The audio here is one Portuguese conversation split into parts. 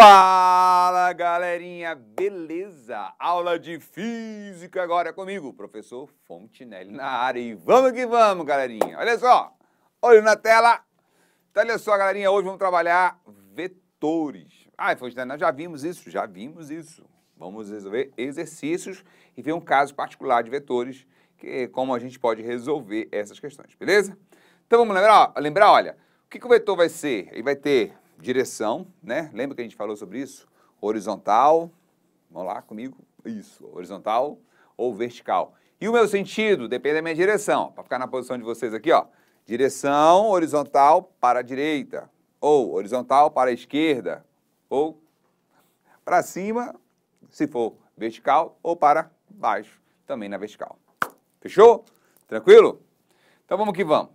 Fala galerinha, beleza? Aula de física agora é comigo, professor Fontinelli na área. E vamos que vamos, galerinha. Olha só, olho na tela. Então, olha só, galerinha, hoje vamos trabalhar vetores. Ai, Fontinelli, nós já vimos isso, já vimos isso. Vamos resolver exercícios e ver um caso particular de vetores, que como a gente pode resolver essas questões, beleza? Então vamos lembrar, lembrar olha, o que, que o vetor vai ser? Ele vai ter direção, né? Lembra que a gente falou sobre isso? Horizontal, vamos lá comigo, isso, horizontal ou vertical. E o meu sentido depende da minha direção, para ficar na posição de vocês aqui, ó. Direção horizontal para a direita, ou horizontal para a esquerda, ou para cima, se for vertical, ou para baixo, também na vertical. Fechou? Tranquilo? Então vamos que vamos.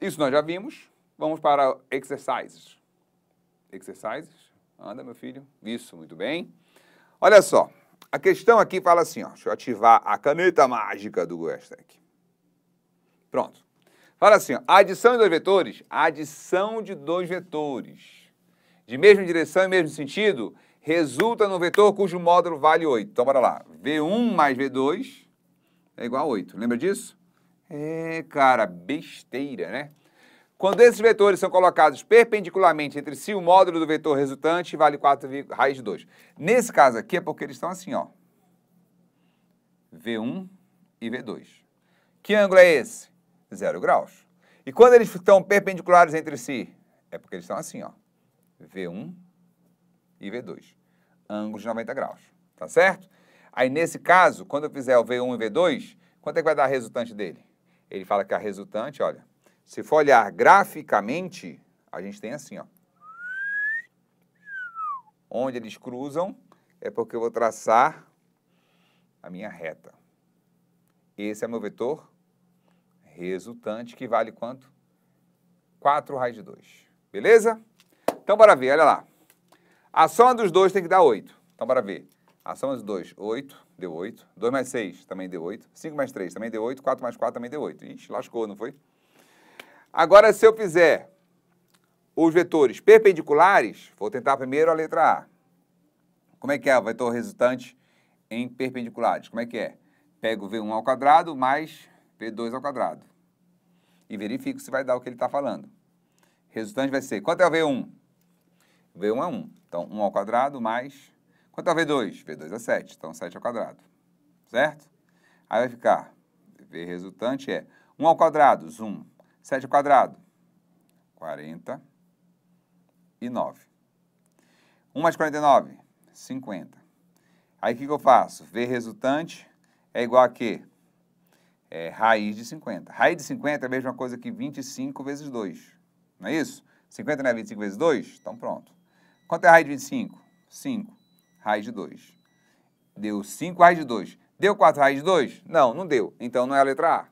Isso nós já vimos. Vamos para exercícios. Exercises. Anda, meu filho. Isso, muito bem. Olha só. A questão aqui fala assim, ó. Deixa eu ativar a caneta mágica do Goestec. Pronto. Fala assim, ó, a adição de dois vetores, a adição de dois vetores de mesma direção e mesmo sentido resulta no vetor cujo módulo vale 8. Então, bora lá. V1 mais V2 é igual a 8. Lembra disso? É, cara, besteira, né? Quando esses vetores são colocados perpendicularmente entre si, o módulo do vetor resultante vale 4 raiz de 2. Nesse caso aqui é porque eles estão assim, ó. V1 e V2. Que ângulo é esse? Zero graus. E quando eles estão perpendiculares entre si, é porque eles estão assim, ó. V1 e V2. Ângulos de 90 graus. Tá certo? Aí, nesse caso, quando eu fizer o V1 e V2, quanto é que vai dar a resultante dele? Ele fala que a resultante, olha, se for olhar graficamente, a gente tem assim, ó. Onde eles cruzam é porque eu vou traçar a minha reta. Esse é meu vetor resultante, que vale quanto? 4 raiz de 2. Beleza? Então, bora ver, olha lá. A soma dos dois tem que dar 8. Então, bora ver. A soma dos dois, 8, deu 8. 2 mais 6 também deu 8. 5 mais 3 também deu 8. 4 mais 4 também deu 8. Ixi, lascou, não foi? Agora, se eu fizer os vetores perpendiculares, vou tentar primeiro a letra A. Como é que é o vetor resultante em perpendiculares? Como é que é? Pego V1 ao quadrado mais V2 ao quadrado. E verifico se vai dar o que ele está falando. Resultante vai ser, quanto é o V1? V1 é 1. Então, 1 ao quadrado mais... Quanto é o V2? V2 é 7. Então, 7 ao quadrado. Certo? Aí vai ficar... V resultante é 1 ao quadrado, 1. 7 ao quadrado, 49. 1 mais 49, 50. Aí o que, que eu faço? V resultante é igual a quê? É raiz de 50. Raiz de 50 é a mesma coisa que 25 vezes 2, não é isso? 50 não é 25 vezes 2? Então pronto. Quanto é raiz de 25? 5. Raiz de 2. Deu 5 raiz de 2. Deu 4 raiz de 2? Não, não deu. Então não é a letra A.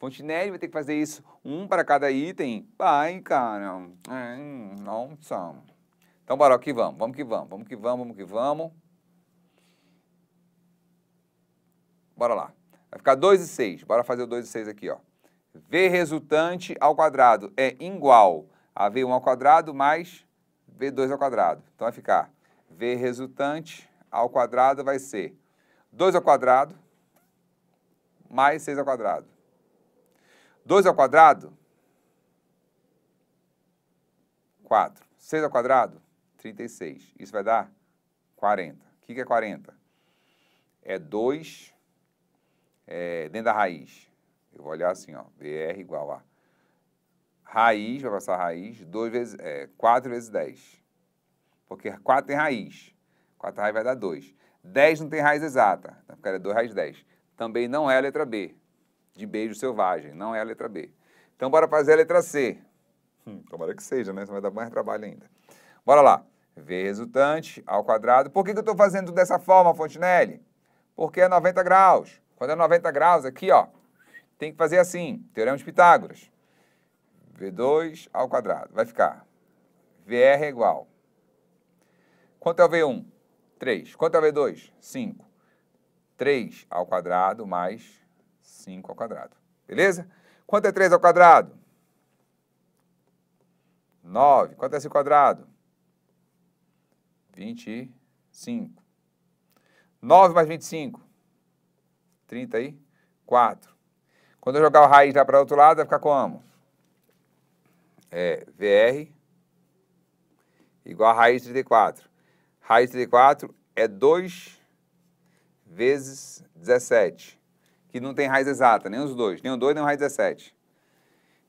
Fontenelle vai ter que fazer isso, um para cada item. Vai, cara. Hum, nossa. Então, bora que vamos, vamos que vamos, vamos que vamos, vamos que vamos. Bora lá. Vai ficar 2 e 6. Bora fazer o 2 e 6 aqui, ó. V resultante ao quadrado é igual a V1 ao quadrado mais V2 ao quadrado. Então vai ficar V resultante ao quadrado vai ser 2 ao quadrado mais 6 ao quadrado. 2 ao quadrado, 4. 6 ao quadrado, 36. Isso vai dar 40. O que é 40? É 2 é, dentro da raiz. Eu vou olhar assim, ó, VR igual a raiz, vai passar a raiz, 2 vezes, é, 4 vezes 10. Porque 4 tem raiz. 4 raiz vai dar 2. 10 não tem raiz exata, então ficaria 2 raiz 10. Também não é a letra B de beijo selvagem, não é a letra B. Então, bora fazer a letra C. Hum, tomara que seja, né? Isso vai dar mais trabalho ainda. Bora lá. V resultante ao quadrado. Por que, que eu estou fazendo dessa forma, Fontenelle Porque é 90 graus. Quando é 90 graus, aqui, ó, tem que fazer assim. Teorema de Pitágoras. V2 ao quadrado. Vai ficar. VR é igual. Quanto é o V1? 3. Quanto é o V2? 5. 3 ao quadrado mais 5 ao quadrado. Beleza? Quanto é 3 ao quadrado? 9. Quanto é 5 ao quadrado? 25. 9 mais 25? 34. Quando eu jogar o raiz lá para o outro lado, vai ficar como? É VR igual a raiz de 34. Raiz de 34 é 2 vezes 17 que não tem raiz exata, nem os dois, nem o 2, nem o raiz 17.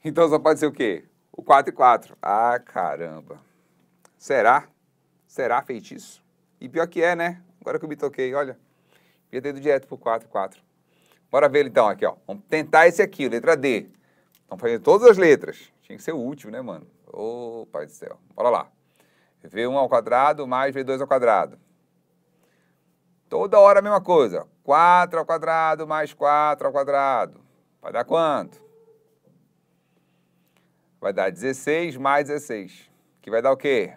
Então só pode ser o quê? O 4 e 4. Ah, caramba. Será? Será feitiço? E pior que é, né? Agora que eu me toquei, olha. Ia ter ido direto pro 4 e 4. Bora ver então aqui, ó. Vamos tentar esse aqui, letra D. Vamos fazer todas as letras. Tinha que ser o último, né, mano? Ô, oh, pai do céu. Bora lá. V1 ao quadrado mais V2 ao quadrado. Toda hora a mesma coisa. 4 ao quadrado mais 4 ao quadrado. Vai dar quanto? Vai dar 16 mais 16, que vai dar o quê?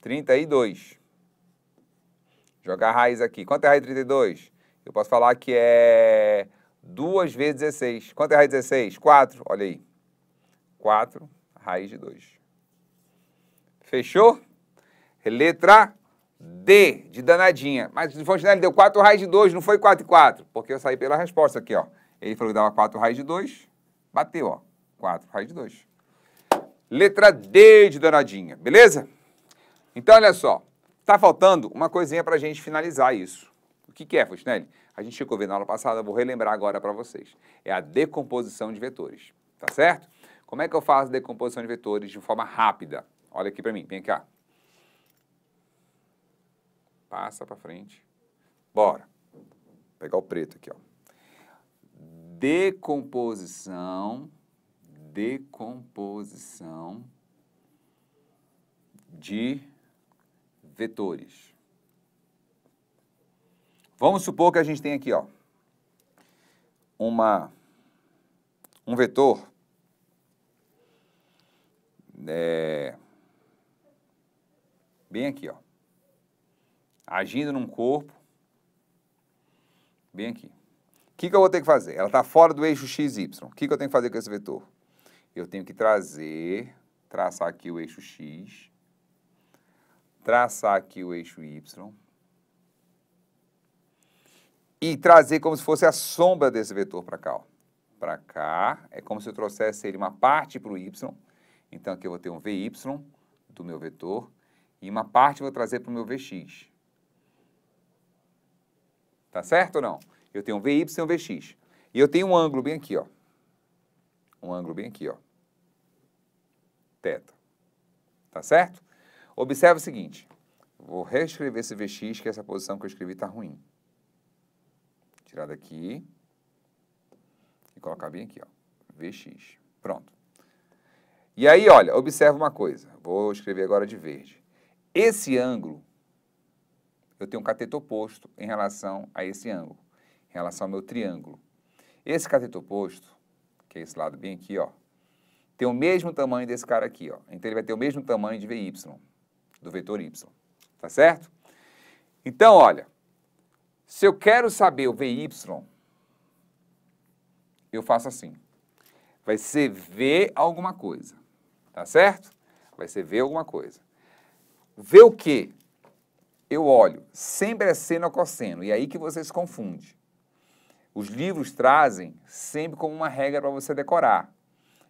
32. Jogar a raiz aqui. Quanto é a raiz de 32? Eu posso falar que é 2 vezes 16. Quanto é a raiz de 16? 4, olha aí. 4, raiz de 2. Fechou? Letra D de danadinha. Mas o Fontenelle deu 4 raiz de 2, não foi 4 e 4, porque eu saí pela resposta aqui, ó. Ele falou que dava 4 raiz de 2, bateu, ó. 4 raiz de 2. Letra D de danadinha, beleza? Então, olha só. Tá faltando uma coisinha para a gente finalizar isso. O que, que é, Fontenelle? A gente ficou vendo na aula passada, vou relembrar agora para vocês. É a decomposição de vetores, tá certo? Como é que eu faço a decomposição de vetores de forma rápida? Olha aqui para mim, vem cá. Passa para frente. Bora. Vou pegar o preto aqui, ó. Decomposição, decomposição de vetores. Vamos supor que a gente tem aqui, ó, uma, um vetor é, bem aqui, ó agindo num corpo, bem aqui. O que, que eu vou ter que fazer? Ela está fora do eixo XY. O que, que eu tenho que fazer com esse vetor? Eu tenho que trazer, traçar aqui o eixo X, traçar aqui o eixo Y e trazer como se fosse a sombra desse vetor para cá. Para cá, é como se eu trouxesse ele uma parte para o Y. Então aqui eu vou ter um VY do meu vetor e uma parte eu vou trazer para o meu VX. Tá certo ou não? Eu tenho um VY e um VX. E eu tenho um ângulo bem aqui, ó. Um ângulo bem aqui, ó. Teta. Tá certo? Observe o seguinte. Vou reescrever esse VX, que essa posição que eu escrevi está ruim. Tirar daqui. E colocar bem aqui, ó. VX. Pronto. E aí, olha, observa uma coisa. Vou escrever agora de verde. Esse ângulo eu tenho um cateto oposto em relação a esse ângulo, em relação ao meu triângulo. Esse cateto oposto, que é esse lado bem aqui, ó, tem o mesmo tamanho desse cara aqui, ó. Então ele vai ter o mesmo tamanho de VY, do vetor Y. Tá certo? Então, olha, se eu quero saber o VY, eu faço assim. Vai ser V alguma coisa. Tá certo? Vai ser V alguma coisa. V o quê? eu olho, sempre é seno ou cosseno, e é aí que você se confunde. Os livros trazem sempre como uma regra para você decorar.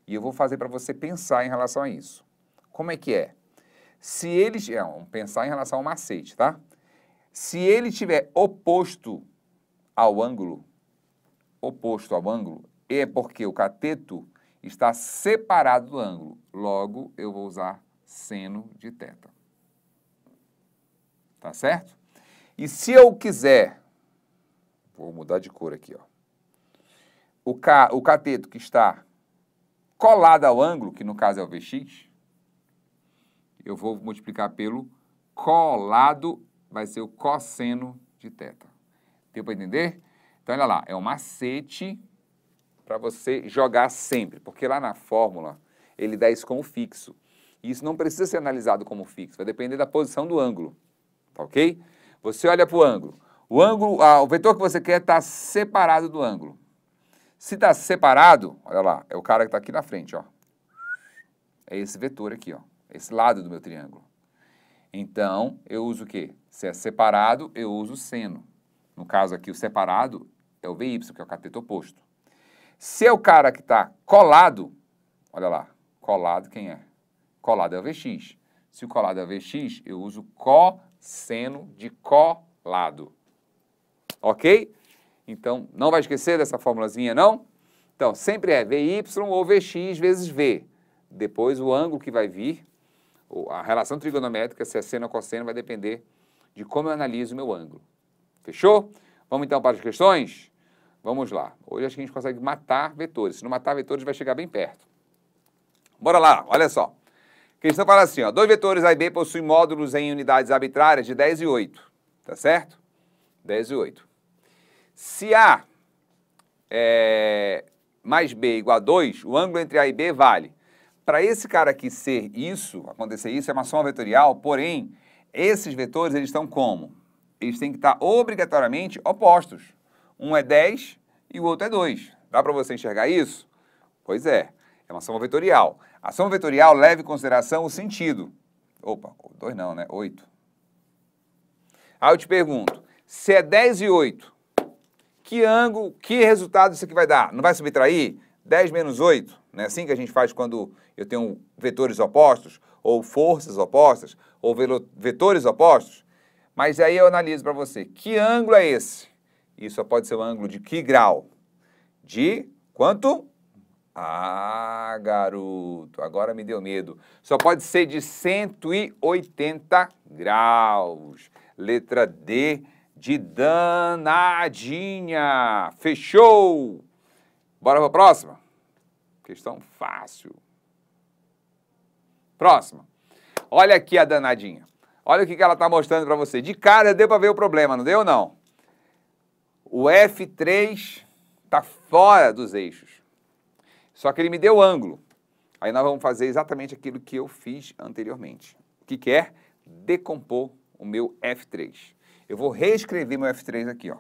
E eu vou fazer para você pensar em relação a isso. Como é que é? Se ele. vamos pensar em relação ao macete, tá? Se ele tiver oposto ao ângulo, oposto ao ângulo, é porque o cateto está separado do ângulo. Logo, eu vou usar seno de teta tá certo? E se eu quiser, vou mudar de cor aqui, ó, o, ca, o cateto que está colado ao ângulo, que no caso é o Vx, eu vou multiplicar pelo colado, vai ser o cosseno de θ. Deu para entender? Então, olha lá, é um macete para você jogar sempre, porque lá na fórmula ele dá isso como fixo. E isso não precisa ser analisado como fixo, vai depender da posição do ângulo tá ok? Você olha para o ângulo. O ângulo, ah, o vetor que você quer está separado do ângulo. Se está separado, olha lá, é o cara que está aqui na frente, ó. É esse vetor aqui, ó. Esse lado do meu triângulo. Então, eu uso o quê? Se é separado, eu uso o seno. No caso aqui, o separado é o VY, que é o cateto oposto. Se é o cara que está colado, olha lá, colado quem é? Colado é o VX. Se o colado é o VX, eu uso co seno de colado. Ok? Então, não vai esquecer dessa formulazinha, não? Então, sempre é VY ou VX vezes V. Depois, o ângulo que vai vir, a relação trigonométrica, se é seno ou cosseno, vai depender de como eu analiso o meu ângulo. Fechou? Vamos então para as questões? Vamos lá. Hoje acho que a gente consegue matar vetores. Se não matar vetores, vai chegar bem perto. Bora lá, olha só questão fala assim, ó, dois vetores A e B possuem módulos em unidades arbitrárias de 10 e 8, tá certo? 10 e 8. Se A é, mais B igual a 2, o ângulo entre A e B vale. Para esse cara aqui ser isso, acontecer isso, é uma soma vetorial, porém, esses vetores eles estão como? Eles têm que estar obrigatoriamente opostos. Um é 10 e o outro é 2. Dá para você enxergar isso? Pois é, é uma soma vetorial. Ação vetorial leva em consideração o sentido. Opa, dois não, né? Oito. Aí eu te pergunto, se é 10 e 8, que ângulo, que resultado isso aqui vai dar? Não vai subtrair? 10 menos 8, não é assim que a gente faz quando eu tenho vetores opostos, ou forças opostas, ou vetores opostos? Mas aí eu analiso para você, que ângulo é esse? Isso pode ser um ângulo de que grau? De quanto? Ah, garoto, agora me deu medo. Só pode ser de 180 graus. Letra D de danadinha. Fechou? Bora para a próxima? Questão fácil. Próxima. Olha aqui a danadinha. Olha o que ela está mostrando para você. De cara deu para ver o problema, não deu não? O F3 está fora dos eixos. Só que ele me deu ângulo. Aí nós vamos fazer exatamente aquilo que eu fiz anteriormente. O que, é? Decompor o meu F3. Eu vou reescrever meu F3 aqui, ó.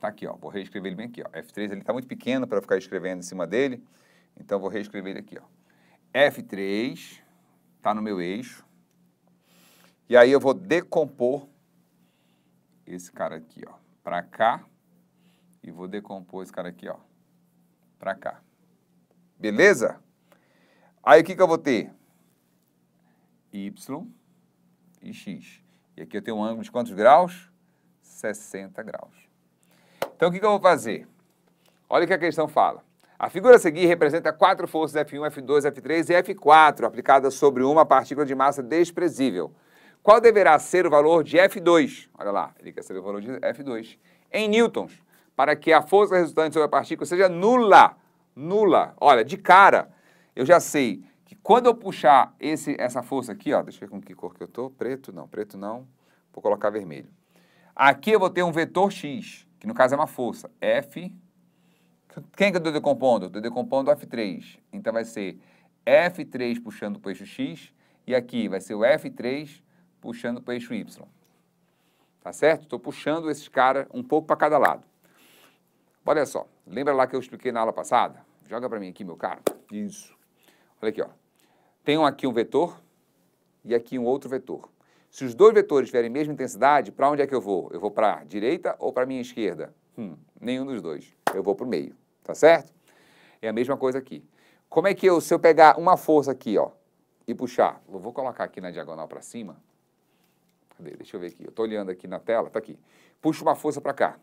Tá aqui, ó. Vou reescrever ele bem aqui, ó. F3 ele tá muito pequeno para ficar escrevendo em cima dele. Então vou reescrever ele aqui, ó. F3 tá no meu eixo. E aí eu vou decompor esse cara aqui, ó, para cá e vou decompor esse cara aqui, ó, para cá. Beleza? Aí o que, que eu vou ter? Y e X. E aqui eu tenho um ângulo de quantos graus? 60 graus. Então o que, que eu vou fazer? Olha o que a questão fala. A figura a seguir representa quatro forças F1, F2, F3 e F4 aplicadas sobre uma partícula de massa desprezível. Qual deverá ser o valor de F2? Olha lá, ele quer saber o valor de F2 em newtons, para que a força resultante sobre a partícula seja nula nula. Olha, de cara, eu já sei que quando eu puxar esse, essa força aqui, ó, deixa eu ver com que cor que eu tô, preto não, preto não, vou colocar vermelho. Aqui eu vou ter um vetor x, que no caso é uma força, F, quem é que eu é estou decompondo? Estou decompondo F3, então vai ser F3 puxando para o eixo x, e aqui vai ser o F3 puxando para o eixo y. Tá certo? Estou puxando esses caras um pouco para cada lado. Olha só, lembra lá que eu expliquei na aula passada? Joga para mim aqui, meu caro. Isso. Olha aqui, ó. Tenho aqui um vetor e aqui um outro vetor. Se os dois vetores tiverem a mesma intensidade, para onde é que eu vou? Eu vou para a direita ou para a minha esquerda? Hum, nenhum dos dois. Eu vou para o meio, tá certo? É a mesma coisa aqui. Como é que eu, se eu pegar uma força aqui, ó, e puxar, eu vou colocar aqui na diagonal para cima. Cadê? Deixa eu ver aqui. Eu estou olhando aqui na tela, tá aqui. Puxo uma força para cá,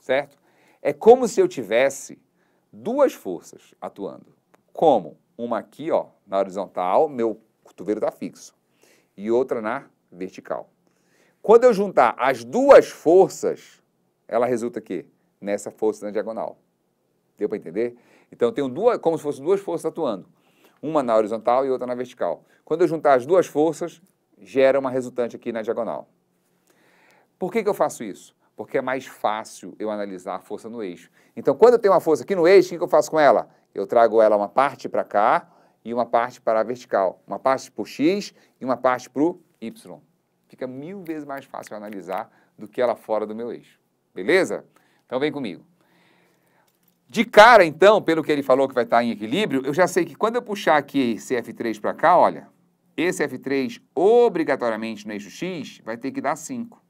certo? É como se eu tivesse duas forças atuando. Como? Uma aqui, ó, na horizontal, meu cotovelo está fixo, e outra na vertical. Quando eu juntar as duas forças, ela resulta aqui nessa força na diagonal. Deu para entender? Então eu tenho duas, como se fossem duas forças atuando, uma na horizontal e outra na vertical. Quando eu juntar as duas forças, gera uma resultante aqui na diagonal. Por que, que eu faço isso? porque é mais fácil eu analisar a força no eixo. Então, quando eu tenho uma força aqui no eixo, o que eu faço com ela? Eu trago ela uma parte para cá e uma parte para a vertical, uma parte para o x e uma parte para o y. Fica mil vezes mais fácil analisar do que ela fora do meu eixo. Beleza? Então vem comigo. De cara, então, pelo que ele falou que vai estar em equilíbrio, eu já sei que quando eu puxar aqui esse F3 para cá, olha, esse F3 obrigatoriamente no eixo X vai ter que dar 5.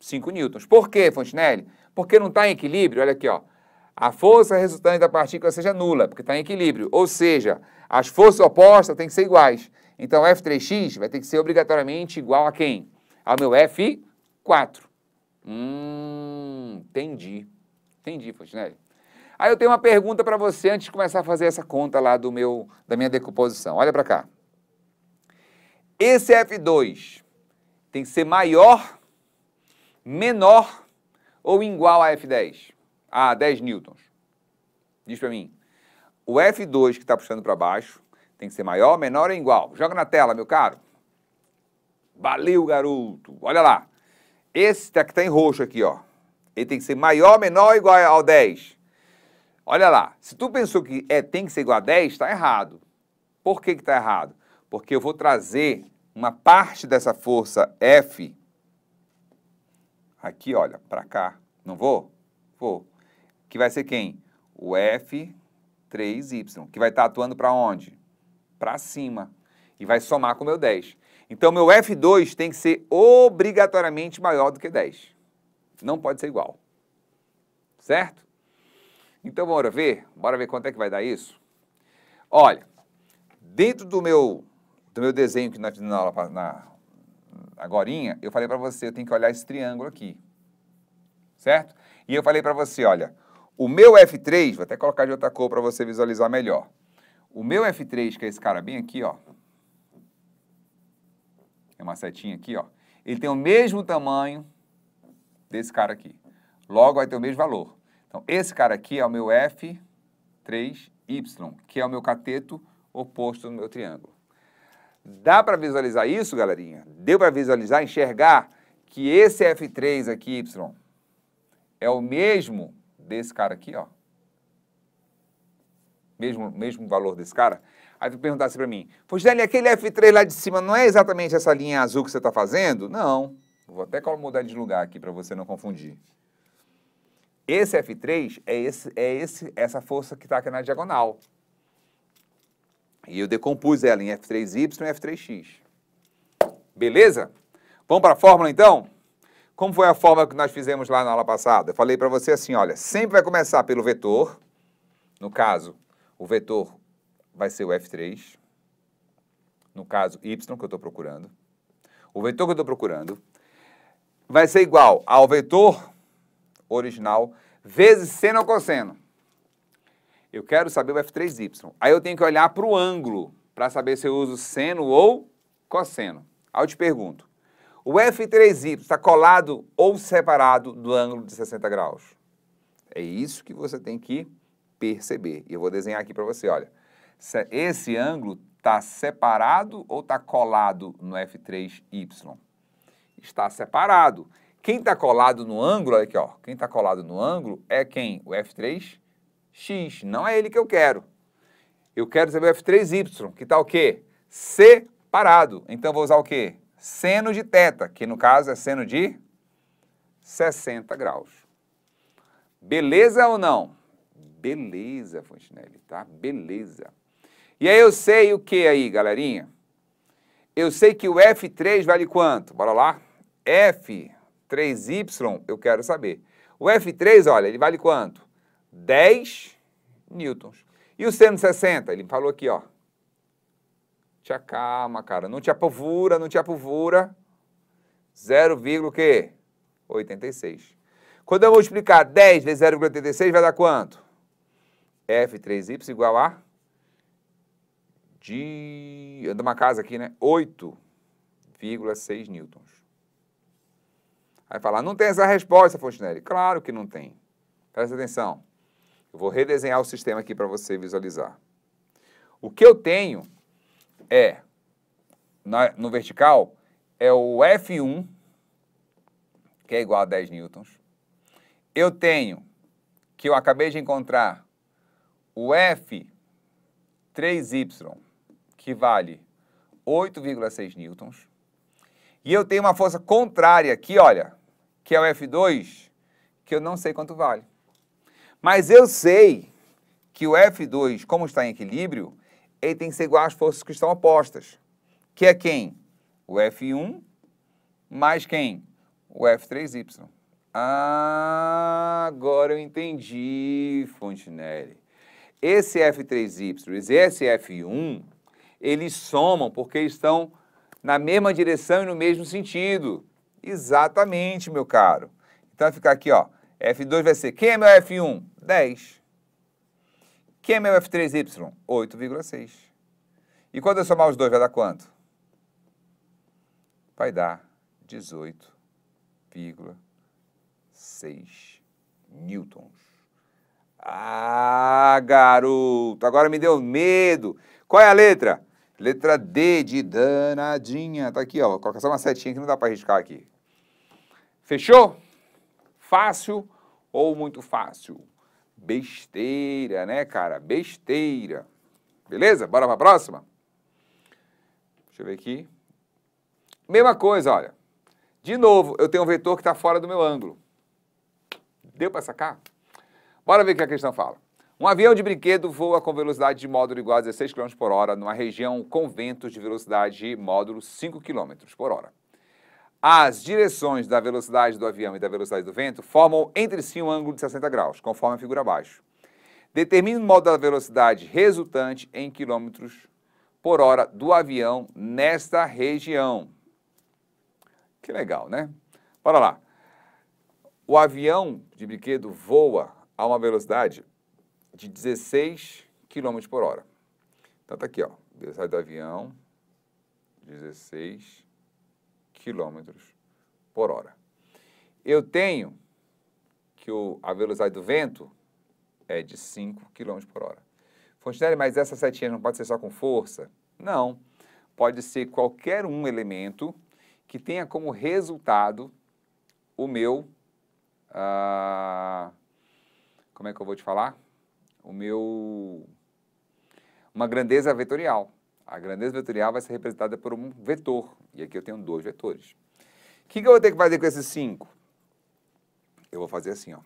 5 newtons. Por quê, Fontenelle? Porque não está em equilíbrio, olha aqui, ó. A força resultante da partícula seja nula, porque está em equilíbrio. Ou seja, as forças opostas têm que ser iguais. Então, F3x vai ter que ser obrigatoriamente igual a quem? Ao meu F4. Hum, entendi. Entendi, Fontenelle. Aí eu tenho uma pergunta para você antes de começar a fazer essa conta lá do meu, da minha decomposição. Olha para cá. Esse F2 tem que ser maior menor ou igual a F10, a 10 newtons? Diz para mim. O F2 que está puxando para baixo tem que ser maior, menor ou igual? Joga na tela, meu caro. Valeu, garoto. Olha lá. Esse tá, que está em roxo aqui, ó. Ele tem que ser maior, menor ou igual ao 10. Olha lá. Se tu pensou que é, tem que ser igual a 10, está errado. Por que está errado? Porque eu vou trazer uma parte dessa força F Aqui, olha, para cá. Não vou? Vou. Que vai ser quem? O F3Y, que vai estar tá atuando para onde? Para cima. E vai somar com o meu 10. Então, meu F2 tem que ser obrigatoriamente maior do que 10. Não pode ser igual. Certo? Então, bora ver? Bora ver quanto é que vai dar isso? Olha, dentro do meu, do meu desenho que nós fizemos na aula, na agorinha, eu falei para você, eu tenho que olhar esse triângulo aqui. Certo? E eu falei para você, olha, o meu F3, vou até colocar de outra cor para você visualizar melhor. O meu F3, que é esse cara bem aqui, ó. É uma setinha aqui, ó. Ele tem o mesmo tamanho desse cara aqui. Logo, vai ter o mesmo valor. Então, esse cara aqui é o meu F3Y, que é o meu cateto oposto no meu triângulo. Dá para visualizar isso, galerinha? Deu para visualizar, enxergar que esse F3 aqui, Y, é o mesmo desse cara aqui, ó. Mesmo, mesmo valor desse cara. Aí tu perguntasse assim para mim, Fugidelli, aquele F3 lá de cima não é exatamente essa linha azul que você está fazendo? Não. Vou até mudar de lugar aqui para você não confundir. Esse F3 é, esse, é esse, essa força que está aqui na diagonal. E eu decompus ela em F3Y e F3X. Beleza? Vamos para a fórmula então? Como foi a fórmula que nós fizemos lá na aula passada? Eu falei para você assim, olha, sempre vai começar pelo vetor. No caso, o vetor vai ser o F3. No caso, Y que eu estou procurando. O vetor que eu estou procurando vai ser igual ao vetor original vezes seno ou cosseno. Eu quero saber o F3Y. Aí eu tenho que olhar para o ângulo para saber se eu uso seno ou cosseno. Aí eu te pergunto, o F3Y está colado ou separado do ângulo de 60 graus? É isso que você tem que perceber. E eu vou desenhar aqui para você, olha. Esse ângulo está separado ou está colado no F3Y? Está separado. Quem está colado no ângulo, olha aqui, ó. Quem está colado no ângulo é quem? O F3 X, não é ele que eu quero. Eu quero saber o F3Y, que está o quê? Separado. Então, vou usar o quê? Seno de teta, que no caso é seno de 60 graus. Beleza ou não? Beleza, Fontenelle, tá? Beleza. E aí eu sei o que aí, galerinha? Eu sei que o F3 vale quanto? Bora lá. F3Y, eu quero saber. O F3, olha, ele vale quanto? 10 newtons. E o 160? Ele falou aqui, ó. Tinha calma, cara. Não tinha apavura, não tinha apavura. 0, quê? 86. Quando eu multiplicar 10 vezes 0,86, vai dar quanto? F3Y igual a... De... Anda uma casa aqui, né? 8,6 newtons. Aí falar, não tem essa resposta, Fontenelle. Claro que não tem. Presta atenção. Eu vou redesenhar o sistema aqui para você visualizar. O que eu tenho é, na, no vertical, é o F1, que é igual a 10 newtons. Eu tenho, que eu acabei de encontrar, o F3Y, que vale 8,6 newtons. E eu tenho uma força contrária aqui, olha, que é o F2, que eu não sei quanto vale. Mas eu sei que o F2, como está em equilíbrio, ele tem que ser igual às forças que estão opostas. Que é quem? O F1 mais quem? O F3Y. Ah, agora eu entendi, Fontenelle. Esse F3Y e esse F1, eles somam porque estão na mesma direção e no mesmo sentido. Exatamente, meu caro. Então vai ficar aqui, ó. F2 vai ser, quem é meu F1? 10. Quem é meu F3Y? 8,6. E quando eu somar os dois, vai dar quanto? Vai dar 18,6 newtons. Ah, garoto, agora me deu medo. Qual é a letra? Letra D de danadinha. Tá aqui, ó. Coloca só uma setinha que não dá para riscar aqui. Fechou? Fácil ou muito fácil? Besteira, né, cara? Besteira. Beleza? Bora para a próxima? Deixa eu ver aqui. Mesma coisa, olha. De novo, eu tenho um vetor que está fora do meu ângulo. Deu para sacar? Bora ver o que a questão fala. Um avião de brinquedo voa com velocidade de módulo igual a 16 km por hora numa região com ventos de velocidade de módulo 5 km por hora. As direções da velocidade do avião e da velocidade do vento formam entre si um ângulo de 60 graus, conforme a figura abaixo. Determine o modo da velocidade resultante em quilômetros por hora do avião nesta região. Que legal, né? Bora lá. O avião de brinquedo voa a uma velocidade de 16 km por hora. Então tá aqui, ó. Velocidade do avião, 16 quilômetros por hora. Eu tenho que o, a velocidade do vento é de 5 km por hora. Fontenelle, mas essa setinha não pode ser só com força? Não. Pode ser qualquer um elemento que tenha como resultado o meu. Ah, como é que eu vou te falar? O meu. Uma grandeza vetorial. A grandeza vetorial vai ser representada por um vetor. E aqui eu tenho dois vetores. O que, que eu vou ter que fazer com esses cinco? Eu vou fazer assim, ó.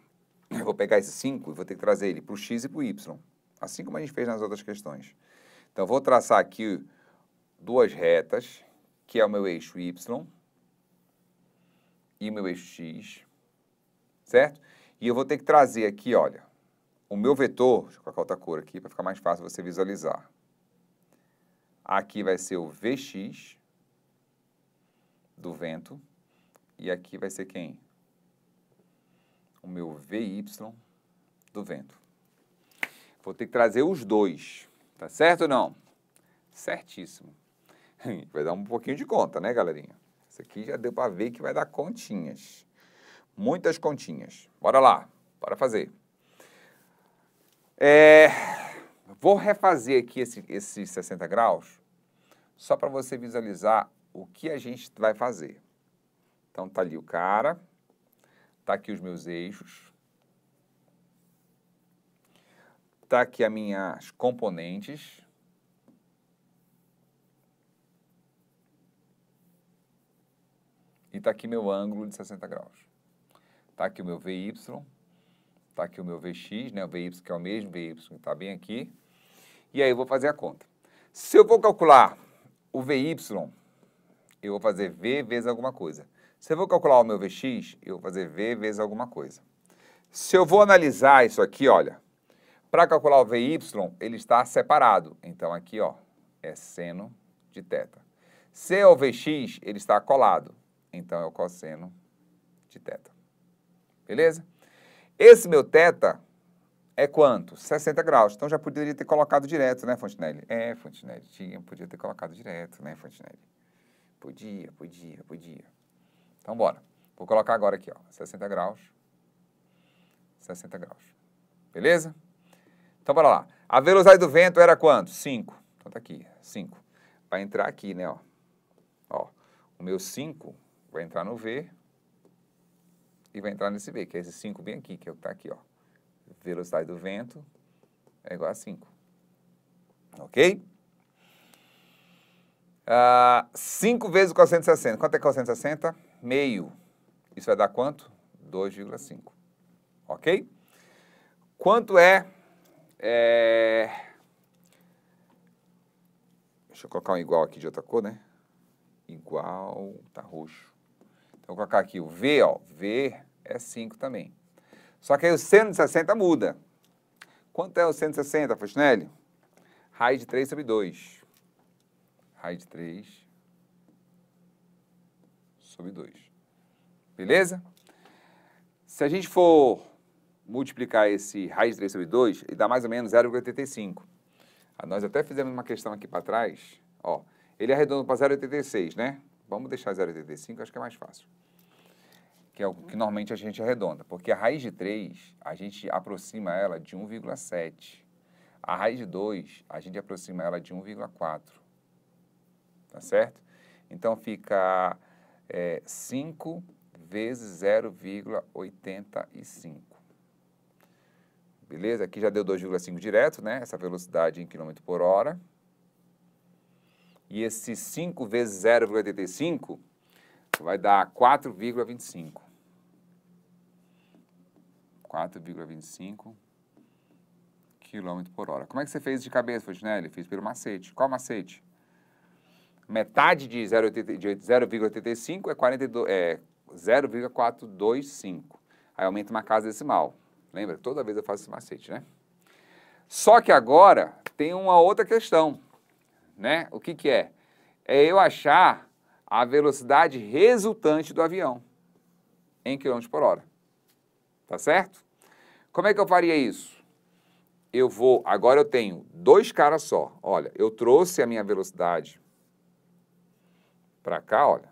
Eu vou pegar esses cinco e vou ter que trazer ele para o x e para o y. Assim como a gente fez nas outras questões. Então, vou traçar aqui duas retas, que é o meu eixo y e o meu eixo x, certo? E eu vou ter que trazer aqui, olha, o meu vetor, deixa eu colocar outra cor aqui para ficar mais fácil você visualizar. Aqui vai ser o Vx do vento. E aqui vai ser quem? O meu Vy do vento. Vou ter que trazer os dois. Tá certo ou não? Certíssimo. Vai dar um pouquinho de conta, né, galerinha? Isso aqui já deu para ver que vai dar continhas. Muitas continhas. Bora lá. Bora fazer. É, Vou refazer aqui esse, esses 60 graus, só para você visualizar o que a gente vai fazer. Então, tá ali o cara, tá aqui os meus eixos, tá aqui as minhas componentes, e tá aqui meu ângulo de 60 graus. Tá aqui o meu VY, tá aqui o meu VX, né? O VY que é o mesmo VY que está bem aqui e aí eu vou fazer a conta. Se eu vou calcular o VY, eu vou fazer V vezes alguma coisa. Se eu vou calcular o meu VX, eu vou fazer V vezes alguma coisa. Se eu vou analisar isso aqui, olha, para calcular o VY, ele está separado. Então aqui, ó, é seno de teta Se é o VX, ele está colado. Então é o cosseno de teta Beleza? Esse meu teta é quanto? 60 graus. Então já poderia ter colocado direto, né, Fontenelle? É, Fontenelle, tinha, podia ter colocado direto, né, Fontenelle? Podia, podia, podia. Então bora. Vou colocar agora aqui, ó, 60 graus. 60 graus. Beleza? Então bora lá. A velocidade do vento era quanto? 5. Então tá aqui, 5. Vai entrar aqui, né, ó. Ó, o meu 5 vai entrar no V e vai entrar nesse V, que é esse 5 bem aqui, que é o que tá aqui, ó velocidade do vento é igual a 5. Ok? Ah, 5 vezes o cosseno de 60. Quanto é cosseno de 60? Meio. Isso vai dar quanto? 2,5. Ok? Quanto é, é... Deixa eu colocar um igual aqui de outra cor, né? Igual, tá roxo. Então, vou colocar aqui o V, ó. V é 5 também. Só que aí o 160 muda. Quanto é o 160, Fusnelli? Raiz de 3 sobre 2. Raiz de 3 sobre 2. Beleza? Se a gente for multiplicar esse raiz de 3 sobre 2, ele dá mais ou menos 0,85. Ah, nós até fizemos uma questão aqui para trás. Ó, ele arredondou para 0,86, né? Vamos deixar 0,85, acho que é mais fácil que é o que normalmente a gente arredonda, porque a raiz de 3, a gente aproxima ela de 1,7. A raiz de 2, a gente aproxima ela de 1,4. Tá certo? Então fica é, 5 vezes 0,85. Beleza? Aqui já deu 2,5 direto, né? Essa velocidade em quilômetro por hora. E esse 5 vezes 0,85 vai dar 4,25. 4,25 km por hora. Como é que você fez de cabeça, Fontinelli? Fiz pelo macete. Qual macete? Metade de 0,85 é 42, é 0,425. Aí aumenta uma casa decimal. Lembra? Toda vez eu faço esse macete, né? Só que agora tem uma outra questão, né? O que que é? É eu achar a velocidade resultante do avião em quilômetros por hora. Tá certo? Como é que eu faria isso? Eu vou, agora eu tenho dois caras só. Olha, eu trouxe a minha velocidade para cá, olha.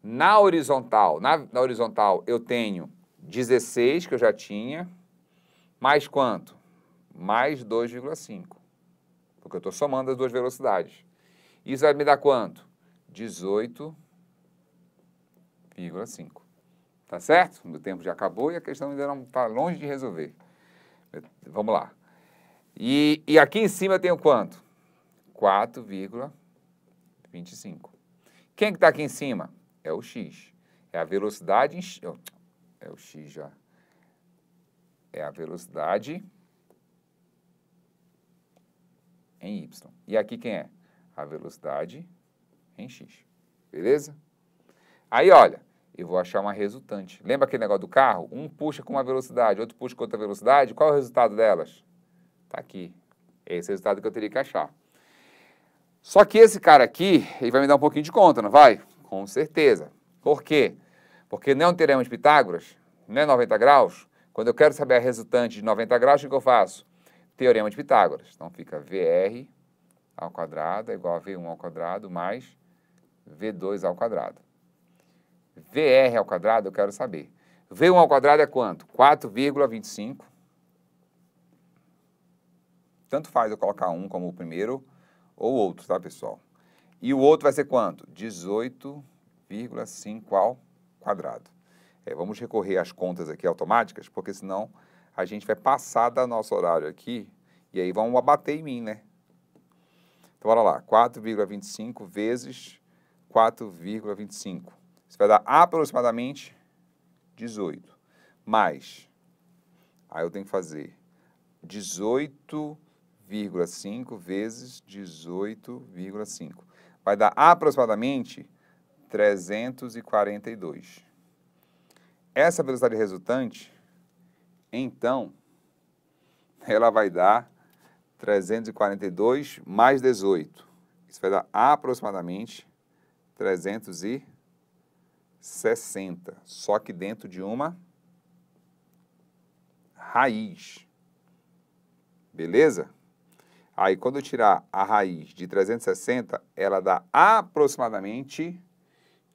Na horizontal, na, na, horizontal eu tenho 16 que eu já tinha, mais quanto? Mais 2,5. Porque eu estou somando as duas velocidades. Isso vai me dar quanto? 18,5. Tá certo? O tempo já acabou e a questão ainda não está longe de resolver. Vamos lá. E, e aqui em cima eu tenho quanto? 4,25. Quem que está aqui em cima? É o x. É a velocidade... Em, x. Oh, é o x já. É a velocidade em y. E aqui quem é? a velocidade em x. Beleza? Aí, olha, eu vou achar uma resultante. Lembra aquele negócio do carro? Um puxa com uma velocidade, outro puxa com outra velocidade. Qual é o resultado delas? Está aqui. É esse é o resultado que eu teria que achar. Só que esse cara aqui, ele vai me dar um pouquinho de conta, não vai? Com certeza. Por quê? Porque não é teorema de Pitágoras, não é 90 graus. Quando eu quero saber a resultante de 90 graus, o que eu faço? Teorema de Pitágoras. Então fica VR ao quadrado é igual a V1 ao quadrado mais V2 ao quadrado. VR ao quadrado eu quero saber. V1 ao quadrado é quanto? 4,25. Tanto faz eu colocar um como o primeiro ou outro, tá, pessoal? E o outro vai ser quanto? 18,5 ao quadrado. É, vamos recorrer às contas aqui automáticas, porque senão a gente vai passar do nosso horário aqui e aí vão abater em mim, né? Então, bora lá. 4,25 vezes 4,25. Isso vai dar aproximadamente 18. Mais. Aí eu tenho que fazer 18,5 vezes 18,5. Vai dar aproximadamente 342. Essa velocidade resultante, então, ela vai dar 342 mais 18. Isso vai dar aproximadamente 360. Só que dentro de uma raiz. Beleza? Aí, quando eu tirar a raiz de 360, ela dá aproximadamente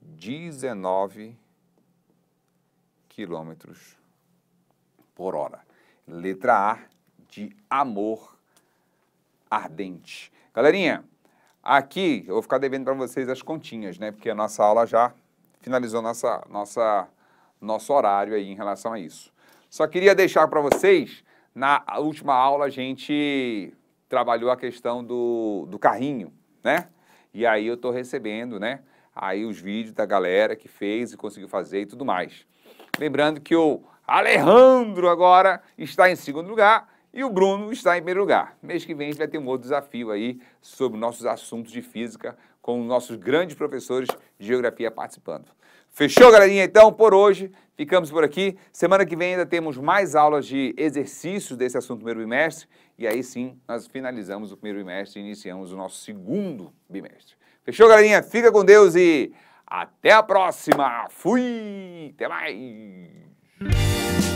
19 quilômetros por hora. Letra A de amor ardente. Galerinha, aqui eu vou ficar devendo para vocês as continhas, né? Porque a nossa aula já finalizou nossa, nossa, nosso horário aí em relação a isso. Só queria deixar para vocês, na última aula a gente trabalhou a questão do, do carrinho, né? E aí eu estou recebendo, né? Aí os vídeos da galera que fez e conseguiu fazer e tudo mais. Lembrando que o Alejandro agora está em segundo lugar e o Bruno está em primeiro lugar. Mês que vem a gente vai ter um outro desafio aí sobre nossos assuntos de física com nossos grandes professores de geografia participando. Fechou, galerinha? Então, por hoje, ficamos por aqui. Semana que vem ainda temos mais aulas de exercícios desse assunto primeiro bimestre. E aí sim, nós finalizamos o primeiro bimestre e iniciamos o nosso segundo bimestre. Fechou, galerinha? Fica com Deus e até a próxima. Fui! Até mais!